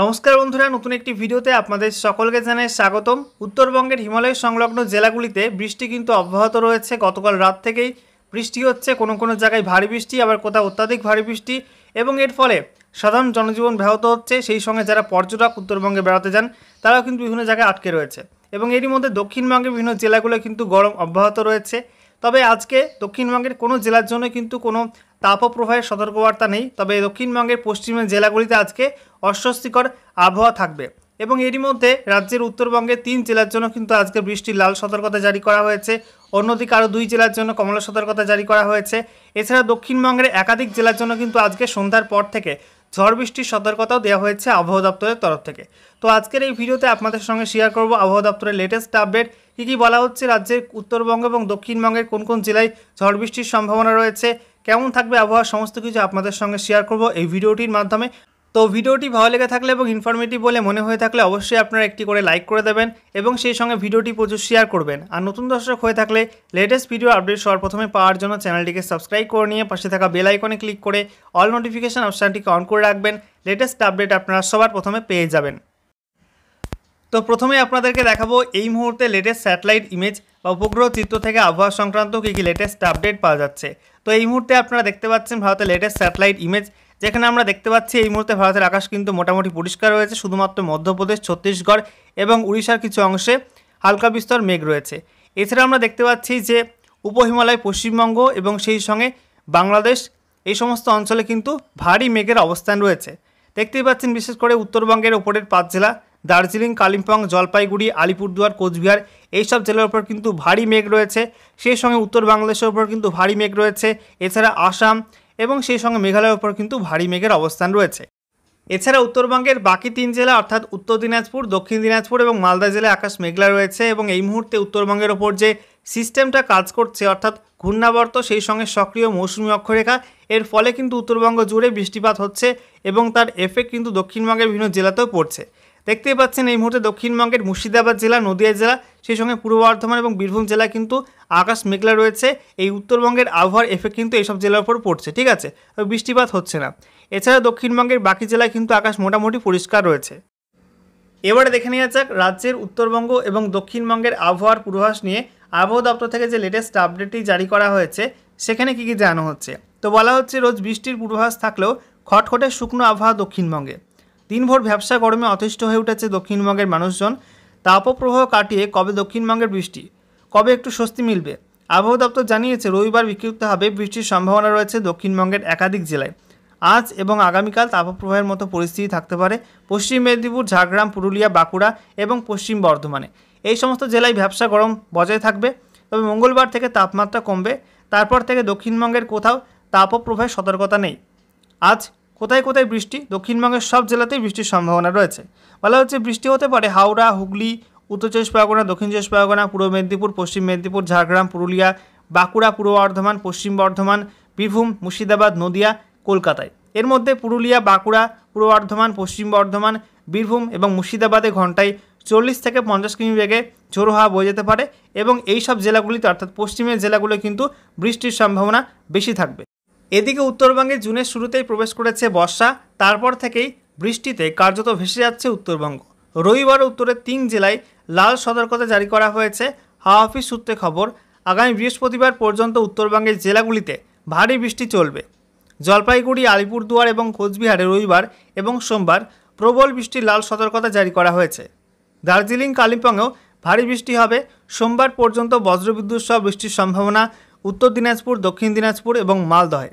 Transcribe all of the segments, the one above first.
নমস্কার বন্ধুরা নতুন একটি ভিডিওতে আপনাদের সকলকে জানাই স্বাগতম উত্তরবঙ্গের হিমালয় সংলগ্ন জেলাগুলিতে বৃষ্টি কিন্তু অব্যাহত রয়েছে গতকাল রাত থেকেই বৃষ্টি হচ্ছে কোনো কোনো জায়গায় ভারী বৃষ্টি আবার কোথাও অত্যাধিক ভারী বৃষ্টি এবং এর ফলে সাধারণ জনজীবন ব্যাহত হচ্ছে সেই সঙ্গে যারা পর্যটক উত্তরবঙ্গে বেড়াতে যান তারাও কিন্তু বিভিন্ন জায়গায় আটকে রয়েছে এবং এরই মধ্যে দক্ষিণবঙ্গের বিভিন্ন জেলাগুলো কিন্তু গরম অব্যাহত রয়েছে তবে আজকে দক্ষিণবঙ্গের কোনো জেলার জন্য কিন্তু কোনো তাপপ্রবাহের সতর্কবার্তা নেই তবে দক্ষিণবঙ্গের পশ্চিমের জেলাগুলিতে আজকে অস্বস্তিকর আবহাওয়া থাকবে এবং এরই মধ্যে রাজ্যের উত্তরবঙ্গে তিন জেলার জন্য কিন্তু আজকে বৃষ্টির লাল সতর্কতা জারি করা হয়েছে অন্যদিকে আরও দুই জেলার জন্য কমলা সতর্কতা জারি করা হয়েছে এছাড়া দক্ষিণবঙ্গের একাধিক জেলার জন্য কিন্তু আজকে সন্ধ্যার পর থেকে ঝড় বৃষ্টির সতর্কতাও দেওয়া হয়েছে আবহাওয়া দপ্তরের তরফ থেকে তো আজকের এই ভিডিওতে আপনাদের সঙ্গে শেয়ার করব আবহাওয়া দপ্তরের লেটেস্ট আপডেট কী কী বলা হচ্ছে রাজ্যের উত্তরবঙ্গ এবং দক্ষিণবঙ্গের কোন কোন জেলায় ঝড় বৃষ্টির সম্ভাবনা রয়েছে কেমন থাকবে আবহাওয়া সমস্ত কিছু আপনাদের সঙ্গে শেয়ার করব এই ভিডিওটির মাধ্যমে তো ভিডিওটি ভালো লেগে থাকলে এবং ইনফরমেটিভ বলে মনে হয়ে থাকলে অবশ্যই আপনারা একটি করে লাইক করে দেবেন এবং সেই সঙ্গে ভিডিওটি প্রচুর শেয়ার করবেন আর নতুন দর্শক হয়ে থাকলে লেটেস্ট ভিডিও আপডেট সবার প্রথমে পাওয়ার জন্য চ্যানেলটিকে সাবস্ক্রাইব করে নিয়ে পাশে থাকা বেল আইকনে ক্লিক করে অল নোটিফিকেশান অপশানটিকে অন করে রাখবেন লেটেস্ট আপডেট আপনারা সবার প্রথমে পেয়ে যাবেন তো প্রথমে আপনাদেরকে দেখাবো এই মুহূর্তে লেটেস্ট স্যাটেলাইট ইমেজ বা উপগ্রহ চিত্র থেকে আবহাওয়া সংক্রান্ত কী কী লেটেস্ট আপডেট পাওয়া যাচ্ছে তো এই মুহূর্তে আপনারা দেখতে পাচ্ছেন ভারতের লেটেস্ট স্যাটেলাইট ইমেজ যেখানে আমরা দেখতে পাচ্ছি এই মুহূর্তে ভারতের আকাশ কিন্তু মোটামুটি পরিষ্কার রয়েছে শুধুমাত্র মধ্যপ্রদেশ ছত্তিশগড় এবং উড়িষ্যার কিছু অংশে হালকা বিস্তর মেঘ রয়েছে এছাড়া আমরা দেখতে পাচ্ছি যে উপহিমালয় পশ্চিমবঙ্গ এবং সেই সঙ্গে বাংলাদেশ এই সমস্ত অঞ্চলে কিন্তু ভারী মেঘের অবস্থান রয়েছে দেখতেই পাচ্ছেন বিশেষ করে উত্তরবঙ্গের ওপরের পাঁচ জেলা দার্জিলিং কালিম্পং জলপাইগুড়ি আলিপুরদুয়ার কোচবিহার এইসব জেলার উপর কিন্তু ভারী মেঘ রয়েছে সেই সঙ্গে উত্তর বাংলাদেশের উপর কিন্তু ভারী মেঘ রয়েছে এছাড়া আসাম এবং সেই সঙ্গে মেঘালয়ের উপর কিন্তু ভারী মেঘের অবস্থান রয়েছে এছাড়া উত্তরবঙ্গের বাকি তিন জেলা অর্থাৎ উত্তর দিনাজপুর দক্ষিণ দিনাজপুর এবং মালদা জেলায় আকাশ মেঘলা রয়েছে এবং এই মুহূর্তে উত্তরবঙ্গের ওপর যে সিস্টেমটা কাজ করছে অর্থাৎ ঘূর্ণাবর্ত সেই সঙ্গে সক্রিয় মৌসুমি অক্ষরেখা এর ফলে কিন্তু উত্তরবঙ্গ জুড়ে বৃষ্টিপাত হচ্ছে এবং তার এফেক্ট কিন্তু দক্ষিণবঙ্গের বিভিন্ন জেলাতেও পড়ছে দেখতেই পাচ্ছেন এই মুহূর্তে দক্ষিণবঙ্গের মুর্শিদাবাদ জেলা নদিয়া জেলা সেই সঙ্গে পূর্ব বর্ধমান এবং বীরভূম জেলা কিন্তু আকাশ মেঘলা রয়েছে এই উত্তরবঙ্গের আবহাওয়ার এফেক্ট কিন্তু এইসব জেলার উপর পড়ছে ঠিক আছে বৃষ্টিপাত হচ্ছে না এছাড়া দক্ষিণবঙ্গের বাকি জেলায় কিন্তু আকাশ মোটামুটি পরিষ্কার রয়েছে এবারে দেখে নেওয়া যাক রাজ্যের উত্তরবঙ্গ এবং দক্ষিণবঙ্গের আবহাওয়ার পূর্বাভাস নিয়ে আবহাওয়া দপ্তর থেকে যে লেটেস্ট আপডেটটি জারি করা হয়েছে সেখানে কী কী জানানো হচ্ছে তো বলা হচ্ছে রোজ বৃষ্টির পূর্বাভাস থাকলেও খটখটে শুকনো আবহাওয়া দক্ষিণবঙ্গে দিনভর ব্যবসা গরমে অতিষ্ঠ হয়ে উঠেছে দক্ষিণবঙ্গের মানুষজন তাপপ্রবাহ কাটিয়ে কবে দক্ষিণবঙ্গের বৃষ্টি কবে একটু স্বস্তি মিলবে আবহাওয়া দপ্তর জানিয়েছে রবিবার বিক্ষিপ্তভাবে বৃষ্টির সম্ভাবনা রয়েছে দক্ষিণবঙ্গের একাধিক জেলায় আজ এবং আগামীকাল তাপপ্রবাহের মতো পরিস্থিতি থাকতে পারে পশ্চিম মেদিনীপুর ঝাড়গ্রাম পুরুলিয়া বাঁকুড়া এবং পশ্চিম বর্ধমানে এই সমস্ত জেলায় ব্যবসা গরম বজায় থাকবে তবে মঙ্গলবার থেকে তাপমাত্রা কমবে তারপর থেকে দক্ষিণবঙ্গের কোথাও তাপপ্রবাহের সতর্কতা নেই আজ কোথায় কোথায় বৃষ্টি দক্ষিণবঙ্গের সব জেলাতেই বৃষ্টির সম্ভাবনা রয়েছে বলা হচ্ছে বৃষ্টি হতে পারে হাওড়া হুগলি উত্তর চব্বিশ পরগনা দক্ষিণ চব্বিশ পরগনা পূর্ব মেদিনীপুর পশ্চিম মেদিনীপুর ঝাড়গ্রাম পুরুলিয়া বাঁকুড়া পূর্ব বর্ধমান পশ্চিম বর্ধমান বীরভূম মুর্শিদাবাদ নদিয়া কলকাতায় এর মধ্যে পুরুলিয়া বাঁকুড়া পূর্ব বর্ধমান পশ্চিম বর্ধমান বীরভূম এবং মুর্শিদাবাদে ঘন্টায় চল্লিশ থেকে পঞ্চাশ কিমি বেগে ঝোড়ো হাওয়া বয়ে যেতে পারে এবং এই সব জেলাগুলিতে অর্থাৎ পশ্চিমের জেলাগুলো কিন্তু বৃষ্টির সম্ভাবনা বেশি থাকবে এদিকে উত্তরবঙ্গে জুনের শুরুতেই প্রবেশ করেছে বর্ষা তারপর থেকেই বৃষ্টিতে কার্যত ভেসে যাচ্ছে উত্তরবঙ্গ রবিবার উত্তরের তিন জেলায় লাল সতর্কতা জারি করা হয়েছে হাওয়া অফিস সূত্রে খবর আগামী বৃহস্পতিবার পর্যন্ত উত্তরবঙ্গের জেলাগুলিতে ভারী বৃষ্টি চলবে জলপাইগুড়ি আলিপুরদুয়ার এবং কোচবিহারে রবিবার এবং সোমবার প্রবল বৃষ্টির লাল সতর্কতা জারি করা হয়েছে দার্জিলিং কালিম্পংয়েও ভারী বৃষ্টি হবে সোমবার পর্যন্ত বজ্রবিদ্যুৎ সহ বৃষ্টির সম্ভাবনা উত্তর দিনাজপুর দক্ষিণ দিনাজপুর এবং মালদহে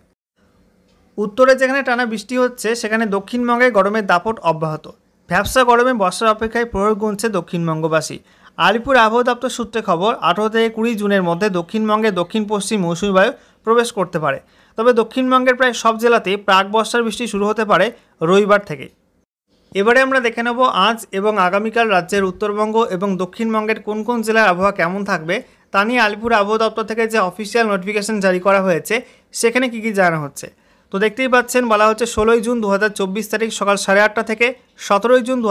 উত্তরে যেখানে টানা বৃষ্টি হচ্ছে সেখানে দক্ষিণবঙ্গে গরমের দাপট অব্যাহত ভ্যাবসা গরমে বর্ষার অপেক্ষায় প্রহর গুনছে দক্ষিণবঙ্গবাসী আলিপুর আবহাওয়া দপ্তর সূত্রে খবর আঠারো থেকে কুড়ি জুনের মধ্যে দক্ষিণবঙ্গে দক্ষিণ পশ্চিম মৌসুমি বায়ু প্রবেশ করতে পারে তবে দক্ষিণবঙ্গের প্রায় সব জেলাতেই প্রাক বর্ষার বৃষ্টি শুরু হতে পারে রবিবার থেকে এবারে আমরা দেখে নেব আজ এবং আগামীকাল রাজ্যের উত্তরবঙ্গ এবং দক্ষিণবঙ্গের কোন কোন জেলার আবহাওয়া কেমন থাকবে তা নিয়ে আলিপুর আবহাওয়া দপ্তর থেকে যে অফিসিয়াল নোটিফিকেশন জারি করা হয়েছে সেখানে কী কী জানা হচ্ছে তো দেখতেই পাচ্ছেন বলা হচ্ছে ষোলোই জুন দু তারিখ সকাল সাড়ে আটটা থেকে সতেরোই জুন দু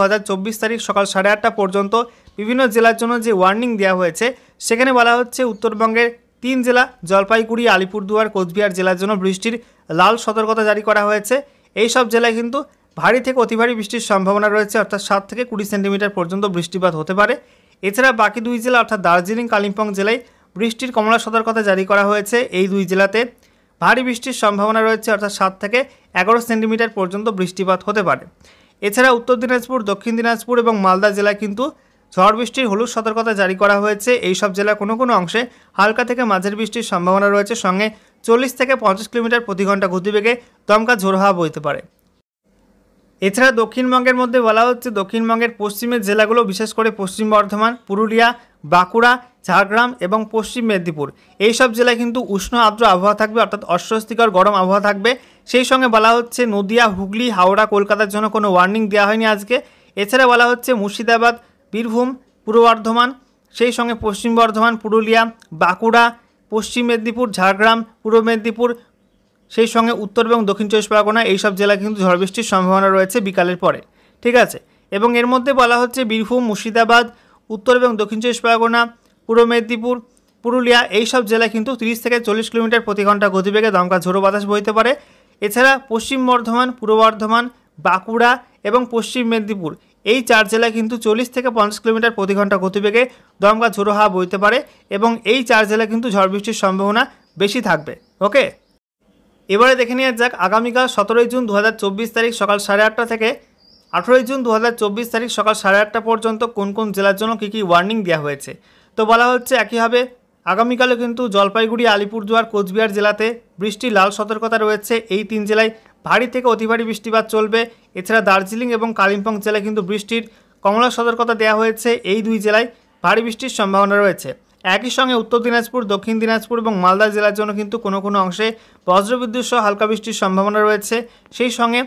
তারিখ সকাল সাড়ে আটটা পর্যন্ত বিভিন্ন জেলার জন্য যে ওয়ার্নিং দেওয়া হয়েছে সেখানে বলা হচ্ছে উত্তরবঙ্গের তিন জেলা জলপাইগুড়ি আলিপুরদুয়ার কোচবিহার জেলার জন্য বৃষ্টির লাল সতর্কতা জারি করা হয়েছে এই সব জেলায় কিন্তু ভারী থেকে অতি ভারী বৃষ্টির সম্ভাবনা রয়েছে অর্থাৎ সাত থেকে কুড়ি সেন্টিমিটার পর্যন্ত বৃষ্টিপাত হতে পারে এছাড়া বাকি দুই জেলা অর্থাৎ দার্জিলিং কালিম্পং জেলায় বৃষ্টির কমলা সতর্কতা জারি করা হয়েছে এই দুই জেলাতে ভারী বৃষ্টির সম্ভাবনা রয়েছে অর্থাৎ সাত থেকে এগারো সেন্টিমিটার পর্যন্ত বৃষ্টিপাত হতে পারে এছাড়া উত্তর দিনাজপুর দক্ষিণ দিনাজপুর এবং মালদা জেলায় কিন্তু ঝড় বৃষ্টির হলুদ সতর্কতা জারি করা হয়েছে এই সব জেলার কোনো কোনো অংশে হালকা থেকে মাঝের বৃষ্টির সম্ভাবনা রয়েছে সঙ্গে চল্লিশ থেকে পঞ্চাশ কিলোমিটার প্রতি ঘন্টা গতিবেগে দমকা ঝোড়ো হাওয়া বইতে পারে এছাড়া দক্ষিণবঙ্গের মধ্যে বলা হচ্ছে দক্ষিণবঙ্গের পশ্চিমের জেলাগুলো বিশেষ করে পশ্চিম বর্ধমান পুরুলিয়া বাঁকুড়া ঝাড়গ্রাম এবং পশ্চিম মেদিনীপুর এই সব জেলায় কিন্তু উষ্ণ আর্দ্র আবহাওয়া থাকবে অর্থাৎ অস্বস্তিকর গরম আবহাওয়া থাকবে সেই সঙ্গে বলা হচ্ছে নদিয়া হুগলি হাওড়া কলকাতার জন্য কোনো ওয়ার্নিং দেওয়া হয়নি আজকে এছাড়া বলা হচ্ছে মুর্শিদাবাদ বীরভূম পূর্ব বর্ধমান সেই সঙ্গে পশ্চিম বর্ধমান পুরুলিয়া বাঁকুড়া পশ্চিম মেদিনীপুর ঝাড়গ্রাম পূর্ব মেদিনীপুর সেই সঙ্গে উত্তর এবং দক্ষিণ চব্বিশ পরগনা এইসব জেলায় কিন্তু ঝড় বৃষ্টির সম্ভাবনা রয়েছে বিকালের পরে ঠিক আছে এবং এর মধ্যে বলা হচ্ছে বীরভূম মুর্শিদাবাদ উত্তর এবং দক্ষিণ চব্বিশ পরগনা পূর্ব মেদিনীপুর পুরুলিয়া এইসব জেলায় কিন্তু তিরিশ থেকে চল্লিশ কিলোমিটার প্রতি ঘন্টা গতিবেগে দমকা ঝোড়ো বাতাস বইতে পারে এছাড়া পশ্চিম বর্ধমান পূর্ব বর্ধমান বাঁকুড়া এবং পশ্চিম মেদিনীপুর এই চার জেলায় কিন্তু চল্লিশ থেকে পঞ্চাশ কিলোমিটার প্রতি ঘন্টা গতিবেগে দমকা ঝোড়ো হাওয়া বইতে পারে এবং এই চার জেলায় কিন্তু ঝড় বৃষ্টির সম্ভাবনা বেশি থাকবে ওকে এবারে দেখে নেওয়া যাক আগামীকাল সতেরোই জুন দু তারিখ সকাল সাড়ে আটটা থেকে আঠেরোই জুন দু তারিখ সকাল সাড়ে আটটা পর্যন্ত কোন কোন জেলার জন্য কী কী ওয়ার্নিং দেওয়া হয়েছে তো বলা হচ্ছে একইভাবে আগামীকালও কিন্তু জলপাইগুড়ি আলিপুরদুয়ার কোচবিহার জেলাতে বৃষ্টির লাল সতর্কতা রয়েছে এই তিন জেলায় ভারী থেকে অতি ভারী বৃষ্টিপাত চলবে এছাড়া দার্জিলিং এবং কালিম্পং জেলায় কিন্তু বৃষ্টির কমলা সতর্কতা দেওয়া হয়েছে এই দুই জেলায় ভারী বৃষ্টির সম্ভাবনা রয়েছে একই সঙ্গে উত্তর দিনাজপুর দক্ষিণ দিনাজপুর এবং মালদা জেলার জন্য কিন্তু কোনো কোনো অংশে বজ্রবিদ্যুৎ সহ হালকা বৃষ্টির সম্ভাবনা রয়েছে সেই সঙ্গে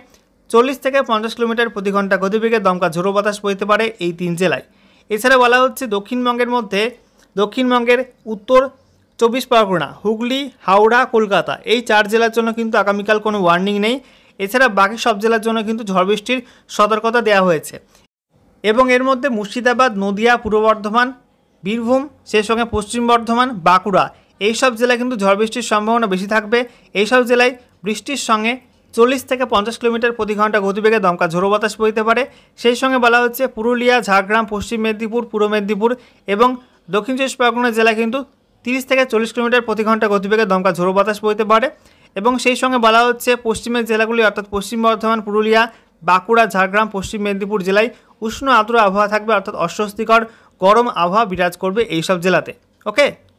চল্লিশ থেকে পঞ্চাশ কিলোমিটার প্রতি ঘন্টা গতিবেগে দমকা ঝোড়ো বাতাস বইতে পারে এই তিন জেলায় এছাড়া বলা হচ্ছে দক্ষিণবঙ্গের মধ্যে দক্ষিণবঙ্গের উত্তর চব্বিশ পরগনা হুগলি হাওড়া কলকাতা এই চার জেলার জন্য কিন্তু আগামীকাল কোনো ওয়ার্নিং নেই এছাড়া বাকি সব জেলার জন্য কিন্তু ঝড় বৃষ্টির সতর্কতা দেওয়া হয়েছে এবং এর মধ্যে মুর্শিদাবাদ নদিয়া পূর্ব বর্ধমান বীরভূম সেই সঙ্গে পশ্চিম বর্ধমান বাঁকুড়া এইসব জেলায় কিন্তু ঝড় বৃষ্টির সম্ভাবনা বেশি থাকবে এইসব জেলায় বৃষ্টির সঙ্গে চল্লিশ থেকে পঞ্চাশ কিলোমিটার প্রতি ঘন্টা গতিবেগে দমকা ঝোড়ো বাতাস বইতে পারে সেই সঙ্গে বলা হচ্ছে পুরুলিয়া ঝাড়গ্রাম পশ্চিম মেদিনীপুর পূর্ব মেদিনীপুর এবং দক্ষিণ চব্বিশ পরগনা জেলা কিন্তু তিরিশ থেকে চল্লিশ কিলোমিটার প্রতি ঘন্টা গতিবেগে দমকা ঝোড়ো বাতাস বইতে পারে এবং সেই সঙ্গে বলা হচ্ছে পশ্চিমের জেলাগুলি অর্থাৎ পশ্চিম বর্ধমান পুরুলিয়া বাঁকুড়া ঝাড়গ্রাম পশ্চিম মেদিনীপুর জেলায় উষ্ণ আর্দ্র আবহাওয়া থাকবে অর্থাৎ অস্বস্তিকর গরম আবহাওয়া বিরাজ করবে এইসব জেলাতে ওকে